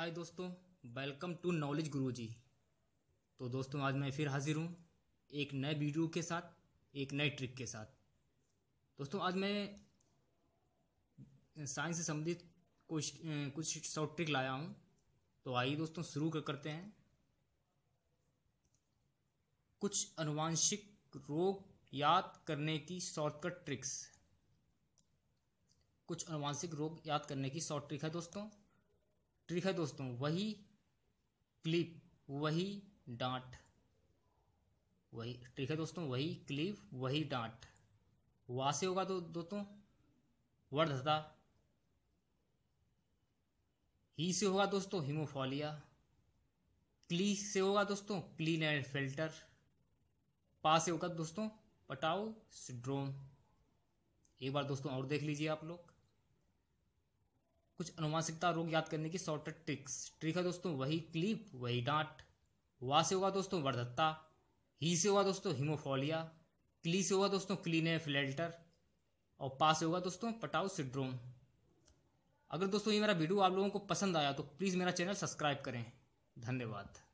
हाय दोस्तों welcome to knowledge गुरुजी तो दोस्तों आज मैं फिर हाजिर हूँ एक नए वीडियो के साथ एक नए ट्रिक के साथ दोस्तों आज मैं साइंस से संबंधित कुछ कुछ शॉर्ट ट्रिक लाया हूँ तो आइए दोस्तों शुरू कर करते हैं कुछ अनुवांशिक रोग याद करने की शॉर्टकट ट्रिक्स कुछ अनुवांशिक रोग याद करने की शॉर्ट ट्रिक है दोस्तों ट्रिक है दोस्तों वही क्लिप वही डांट वही ट्रिक है दोस्तों वही क्लिप वही डांट वहां से होगा तो दोस्तों वर्धता ही से होगा दोस्तों हिमोफोलिया क्ली से होगा दोस्तों क्लीन एंड फिल्टर पा से होगा दोस्तों पटाओ सिड्रोम एक बार दोस्तों और देख लीजिए आप लोग कुछ अनुवांशिकता रोग याद करने की शॉर्टेड ट्रिक्स ट्रिक है दोस्तों वही क्लिप वही डांट वा से होगा दोस्तों वर्धत्ता ही से होगा दोस्तों हिमोफोलिया क्ली से होगा दोस्तों क्लीने फिल्टर और पास से होगा दोस्तों पटाउ सिड्रोम अगर दोस्तों ये मेरा वीडियो आप लोगों को पसंद आया तो प्लीज़ मेरा चैनल सब्सक्राइब करें धन्यवाद